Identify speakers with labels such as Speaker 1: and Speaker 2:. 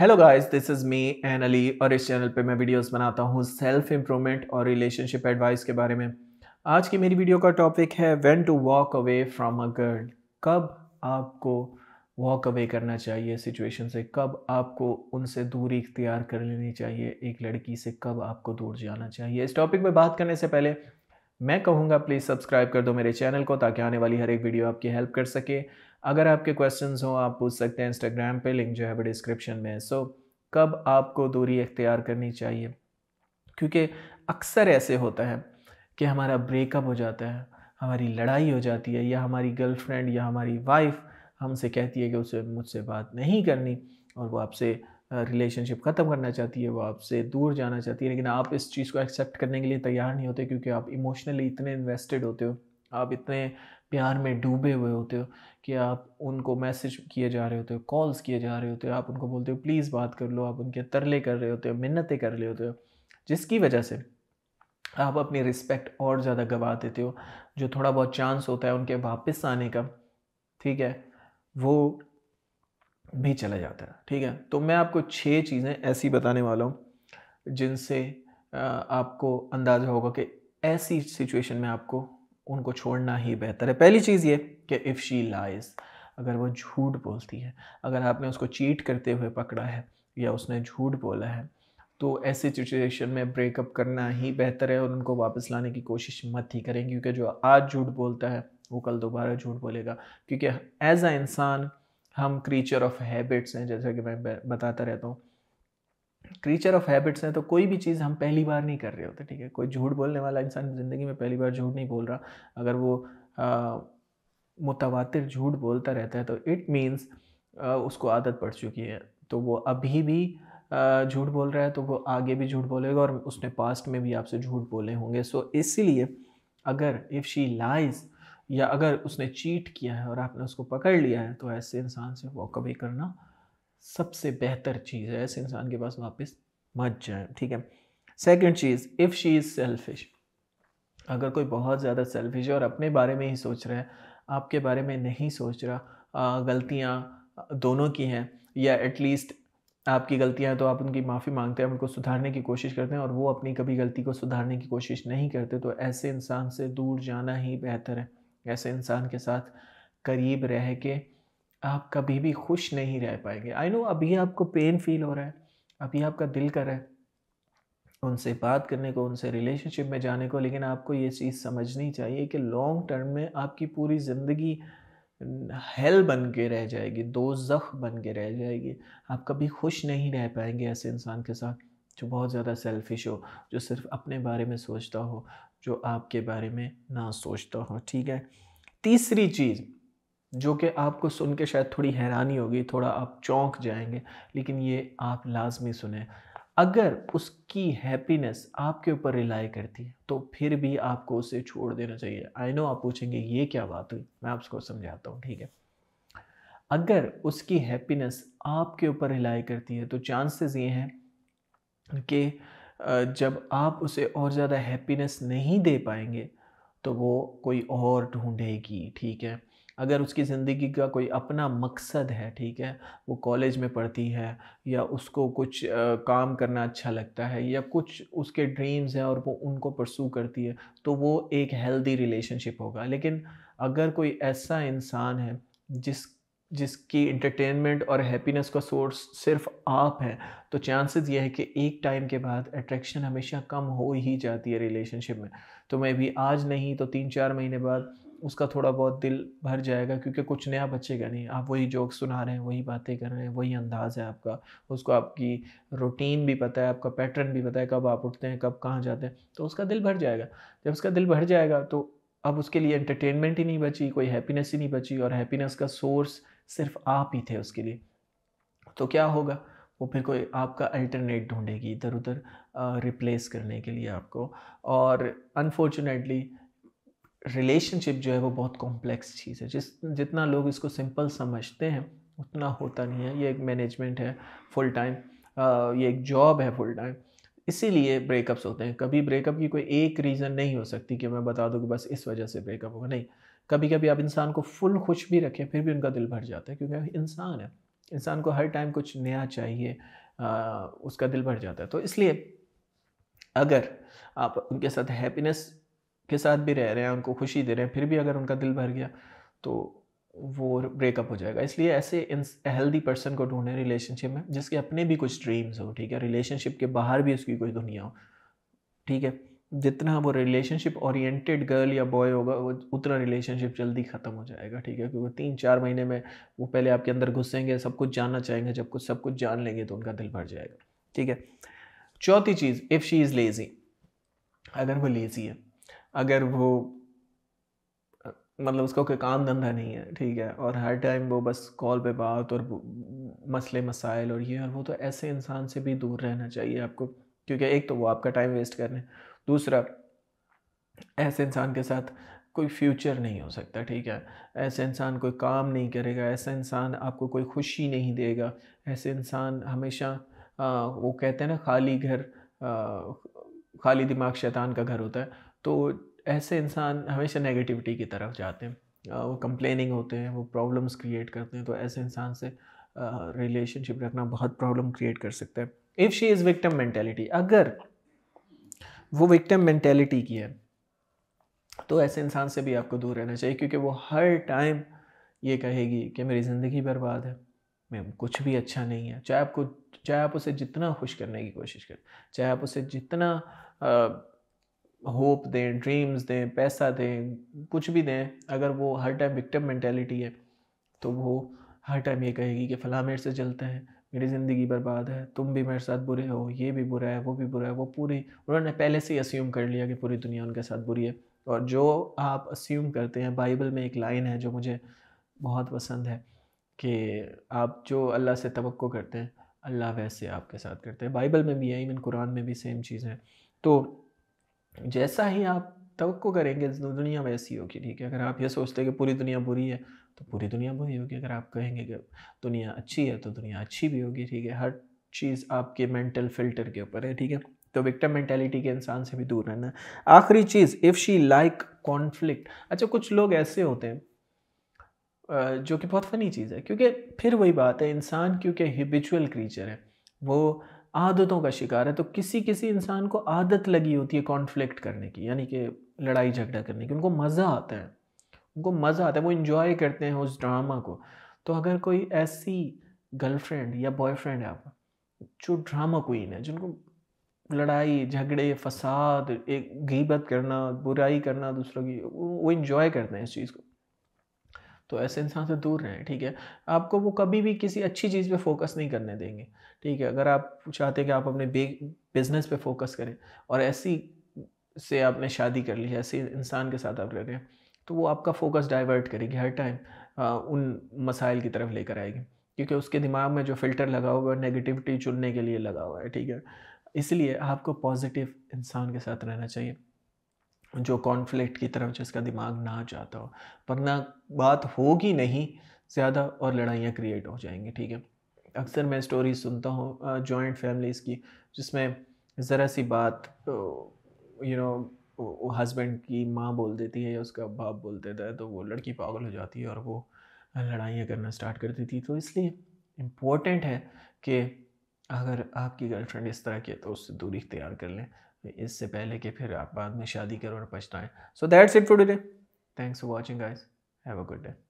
Speaker 1: hello guys this is me एन अली और इस चैनल पे मैं वीडियोस बनाता हूँ सेल्फ इम्प्रूवमेंट और रिलेशनशिप एडवाइस के बारे में आज की मेरी वीडियो का टॉपिक है when to walk away from a girl कब आपको वॉक अवे करना चाहिए सिचुएशन से कब आपको उनसे दूरी इख्तियार कर लेनी चाहिए एक लड़की से कब आपको दूर जाना चाहिए इस टॉपिक पर बात करने से पहले मैं कहूँगा प्लीज़ सब्सक्राइब कर दो मेरे चैनल को ताकि आने वाली हर एक वीडियो आपकी हेल्प कर सके अगर आपके क्वेश्चन हो आप पूछ सकते हैं इंस्टाग्राम पे लिंक जो है डिस्क्रिप्शन में है सो कब आपको दूरी इख्तियार करनी चाहिए क्योंकि अक्सर ऐसे होता है कि हमारा ब्रेकअप हो जाता है हमारी लड़ाई हो जाती है या हमारी गर्लफ्रेंड या हमारी वाइफ हमसे कहती है कि उसे मुझसे बात नहीं करनी और वो आपसे रिलेशनशिप ख़त्म करना चाहती है वो आपसे दूर जाना चाहती है लेकिन आप इस चीज़ को एक्सेप्ट करने के लिए तैयार नहीं होते क्योंकि आप इमोशनली इतने इन्वेस्टेड होते हो आप इतने प्यार में डूबे हुए होते हो कि आप उनको मैसेज किए जा रहे होते हो कॉल्स किए जा रहे होते हो आप उनको बोलते हो प्लीज़ बात कर लो आप उनके तरले कर रहे होते हो मिन्नतें कर रहे होते हो जिसकी वजह से आप अपनी रिस्पेक्ट और ज़्यादा गवा देते हो जो थोड़ा बहुत चांस होता है उनके वापस आने का ठीक है वो भी चला जाता है ठीक है तो मैं आपको छः चीज़ें ऐसी बताने वाला हूँ जिनसे आपको अंदाज़ा होगा कि ऐसी सिचुएशन में आपको उनको छोड़ना ही बेहतर है पहली चीज़ ये कि इफ़ शी लाइज अगर वो झूठ बोलती है अगर आपने उसको चीट करते हुए पकड़ा है या उसने झूठ बोला है तो ऐसे सिचुएशन में ब्रेकअप करना ही बेहतर है और उनको वापस लाने की कोशिश मत ही करें क्योंकि जो आज झूठ बोलता है वो कल दोबारा झूठ बोलेगा क्योंकि एज आ इंसान हम क्रीचर ऑफ हैबिट्स हैं जैसा कि मैं बताता रहता हूँ क्रीचर ऑफ हैबिट्स हैं तो कोई भी चीज़ हम पहली बार नहीं कर रहे होते ठीक है कोई झूठ बोलने वाला इंसान ज़िंदगी में पहली बार झूठ नहीं बोल रहा अगर वो मुतवा झूठ बोलता रहता है तो इट मीन्स उसको आदत पड़ चुकी है तो वो अभी भी झूठ बोल रहा है तो वो आगे भी झूठ बोलेगा और उसने पास्ट में भी आपसे झूठ बोले होंगे सो so, इसीलिए अगर इफ़ शी लाइज या अगर उसने चीट किया है और आपने उसको पकड़ लिया है तो ऐसे इंसान से वो कभी करना सबसे बेहतर चीज़ है ऐसे इंसान के पास वापस मत जाए ठीक है सेकेंड चीज़ इफ़ शी इज़ सेल्फिश अगर कोई बहुत ज़्यादा सेल्फिश है और अपने बारे में ही सोच रहा है आपके बारे में नहीं सोच रहा गलतियाँ दोनों की हैं या एटलीस्ट आपकी गलतियाँ तो आप उनकी माफ़ी मांगते हैं उनको सुधारने की कोशिश करते हैं और वो अपनी कभी गलती को सुधारने की कोशिश नहीं करते तो ऐसे इंसान से दूर जाना ही बेहतर है ऐसे इंसान के साथ करीब रह के आप कभी भी खुश नहीं रह पाएंगे आई नो अभी आपको पेन फील हो रहा है अभी आपका दिल कर रहा है उनसे बात करने को उनसे रिलेशनशिप में जाने को लेकिन आपको ये चीज़ समझनी चाहिए कि लॉन्ग टर्म में आपकी पूरी ज़िंदगी हेल बन के रह जाएगी दो जख बन के रह जाएगी आप कभी खुश नहीं रह पाएंगे ऐसे इंसान के साथ जो बहुत ज़्यादा सेल्फिश हो जो सिर्फ अपने बारे में सोचता हो जो आपके बारे में ना सोचता हो ठीक है तीसरी चीज़ जो कि आपको सुन के शायद थोड़ी हैरानी होगी थोड़ा आप चौंक जाएंगे लेकिन ये आप लाजमी सुने अगर उसकी हैप्पीनेस आपके ऊपर रिलाई करती है तो फिर भी आपको उसे छोड़ देना चाहिए आई नो आप पूछेंगे ये क्या बात हुई मैं आपको समझाता हूँ ठीक है अगर उसकी हैप्पीनेस आपके ऊपर रिलाई करती है तो चांसेस ये हैं कि जब आप उसे और ज़्यादा हैप्पीनेस नहीं दे पाएंगे तो वो कोई और ढूंढेगी ठीक है अगर उसकी ज़िंदगी का कोई अपना मकसद है ठीक है वो कॉलेज में पढ़ती है या उसको कुछ काम करना अच्छा लगता है या कुछ उसके ड्रीम्स हैं और वो उनको परसू करती है तो वो एक हेल्दी रिलेशनशिप होगा लेकिन अगर कोई ऐसा इंसान है जिस जिसकी इंटरटेनमेंट और हैप्पीनेस का सोर्स सिर्फ आप हैं तो चांसेस ये है कि एक टाइम के बाद अट्रैक्शन हमेशा कम हो ही जाती है रिलेशनशिप में तो मैं भी आज नहीं तो तीन चार महीने बाद उसका थोड़ा बहुत दिल भर जाएगा क्योंकि कुछ नया बचेगा नहीं आप वही जोक सुना रहे हैं वही बातें कर रहे हैं वही अंदाज है आपका उसको आपकी रूटीन भी पता है आपका पैटर्न भी पता है कब आप उठते हैं कब कहाँ जाते हैं तो उसका दिल भर जाएगा जब उसका दिल भर जाएगा तो अब उसके लिए एंटरटेनमेंट ही नहीं बची कोई हैप्पीनेस ही नहीं बची और हैप्पीनेस का सोर्स सिर्फ आप ही थे उसके लिए तो क्या होगा वो फिर कोई आपका अल्टरनेट ढूंढेगी इधर उधर रिप्लेस करने के लिए आपको और अनफॉर्चुनेटली रिलेशनशिप जो है वो बहुत कॉम्प्लेक्स चीज़ है जिस जितना लोग इसको सिंपल समझते हैं उतना होता नहीं है ये एक मैनेजमेंट है फुल टाइम ये एक जॉब है फुल टाइम इसीलिए ब्रेकअप्स होते हैं कभी ब्रेकअप की कोई एक रीज़न नहीं हो सकती कि मैं बता दूँ कि बस इस वजह से ब्रेकअप होगा नहीं कभी कभी आप इंसान को फुल खुश भी रखें फिर भी उनका दिल भर जाता है क्योंकि इंसान है इंसान को हर टाइम कुछ नया चाहिए आ, उसका दिल भर जाता है तो इसलिए अगर आप उनके साथ हैप्पीनेस के साथ भी रह रहे हैं उनको खुशी दे रहे हैं फिर भी अगर उनका दिल भर गया तो वो ब्रेकअप हो जाएगा इसलिए ऐसे हेल्दी पर्सन को ढूंढें रिलेशनशिप में जिसके अपने भी कुछ ड्रीम्स हो ठीक है रिलेशनशिप के बाहर भी उसकी कुछ दुनिया हो ठीक है जितना वो रिलेशनशिप ओरिएंटेड गर्ल या बॉय होगा वो उतना रिलेशनशिप जल्दी ख़त्म हो जाएगा ठीक है क्योंकि तीन चार महीने में वो पहले आपके अंदर घुसेंगे सब कुछ जानना चाहेंगे जब कुछ सब कुछ जान लेंगे तो उनका दिल भर जाएगा ठीक है चौथी चीज़ इफ़ शी इज़ लेज़ी अगर वो लेज़ी है अगर वो मतलब उसका कोई काम धंधा नहीं है ठीक है और हर टाइम वो बस कॉल पे बात और मसले मसाइल और ये और वो तो ऐसे इंसान से भी दूर रहना चाहिए आपको क्योंकि एक तो वो आपका टाइम वेस्ट कर रहे हैं दूसरा ऐसे इंसान के साथ कोई फ्यूचर नहीं हो सकता ठीक है ऐसे इंसान कोई काम नहीं करेगा ऐसा इंसान आपको कोई खुशी नहीं देगा ऐसे इंसान हमेशा आ, वो कहते हैं ना खाली घर आ, खाली दिमाग शैतान का घर होता है तो ऐसे इंसान हमेशा नेगेटिविटी की तरफ जाते हैं वो कंप्लेनिंग होते हैं वो प्रॉब्लम्स क्रिएट करते हैं तो ऐसे इंसान से रिलेशनशिप uh, रखना बहुत प्रॉब्लम क्रिएट कर सकता है if she is victim mentality अगर वो विक्टम मैंटेलिटी की है तो ऐसे इंसान से भी आपको दूर रहना चाहिए क्योंकि वो हर टाइम ये कहेगी कि मेरी ज़िंदगी बर्बाद है मैं कुछ भी अच्छा नहीं है चाहे आपको चाहे आप उसे जितना खुश करने की कोशिश करें चाहे आप उसे जितना होप दें ड्रीम्स दें पैसा दें कुछ भी दें अगर वो हर टाइम विक्टिम मैंटेलिटी है तो वो हर टाइम ये कहेगी कि फ़लाँ मेरे से जलता है मेरी ज़िंदगी बर्बाद है तुम भी मेरे साथ बुरे हो ये भी बुरा है वो भी बुरा है वो पूरी उन्होंने पहले से ही अस्यूम कर लिया कि पूरी दुनिया उनके साथ बुरी है और जो आप अस्यूम करते हैं बाइबल में एक लाइन है जो मुझे बहुत पसंद है कि आप जो अल्लाह से तो करते हैं अल्लाह वैसे आपके साथ करते हैं बाइबल में भी है इवन कुरान में भी सेम चीज़ है तो जैसा ही आप तो करेंगे दुनिया वैसी होगी ठीक है अगर आप ये सोचते हैं कि पूरी दुनिया बुरी है तो पूरी दुनिया बुरी होगी अगर आप कहेंगे कि दुनिया अच्छी है तो दुनिया अच्छी भी होगी ठीक है हर चीज़ आपके मेंटल फिल्टर के ऊपर है ठीक है तो विक्टम मेंटेलिटी के इंसान से भी दूर रहना आखिरी चीज़ इफ़ शी लाइक कॉन्फ्लिक्ट अच्छा कुछ लोग ऐसे होते हैं जो कि बहुत फनी चीज़ है क्योंकि फिर वही बात है इंसान क्योंकि हिबिचुअल क्रीचर है वो आदतों का शिकार है तो किसी किसी इंसान को आदत लगी होती है कॉन्फ्लिक्ट करने की यानी कि लड़ाई झगड़ा करने की उनको मज़ा आता है उनको मज़ा आता है वो इन्जॉय करते हैं उस ड्रामा को तो अगर कोई ऐसी गर्लफ्रेंड या बॉयफ्रेंड है आपका जो ड्रामा क्वीन है जिनको लड़ाई झगड़े फसाद एक गीबत करना बुराई करना दूसरों की वो इन्जॉय करते हैं इस चीज़ को तो ऐसे इंसान से दूर रहें ठीक है आपको वो कभी भी किसी अच्छी चीज़ पे फोकस नहीं करने देंगे ठीक है अगर आप चाहते हैं कि आप अपने बिजनेस पे फोकस करें और ऐसी से आपने शादी कर ली है ऐसे इंसान के साथ आप रह तो वो आपका फोकस डाइवर्ट करेगी हर टाइम उन मसाइल की तरफ लेकर आएगी क्योंकि उसके दिमाग में जो फिल्टर लगा हुआ है नेगेटिविटी चुनने के लिए लगा हुआ है ठीक है इसलिए आपको पॉजिटिव इंसान के साथ रहना चाहिए जो कॉन्फ्लिक्ट की तरफ जिसका दिमाग ना जाता हो वरना बात होगी नहीं ज़्यादा और लड़ाइयाँ क्रिएट हो जाएंगी ठीक है अक्सर मैं स्टोरी सुनता हूँ जॉइंट फैमिलीज़ की जिसमें ज़रा सी बात यू नो हस्बैंड की माँ बोल देती है या उसका बाप बोल देता है तो वो लड़की पागल हो जाती है और वो लड़ाइयाँ करना स्टार्ट कर देती है तो इसलिए इम्पोर्टेंट है कि अगर आपकी गर्लफ्रेंड इस तरह की है तो उससे दूरी इख्तियार कर लें इससे पहले कि फिर आप बाद में शादी करो और पछताएं so that's it for today thanks for watching guys have a good day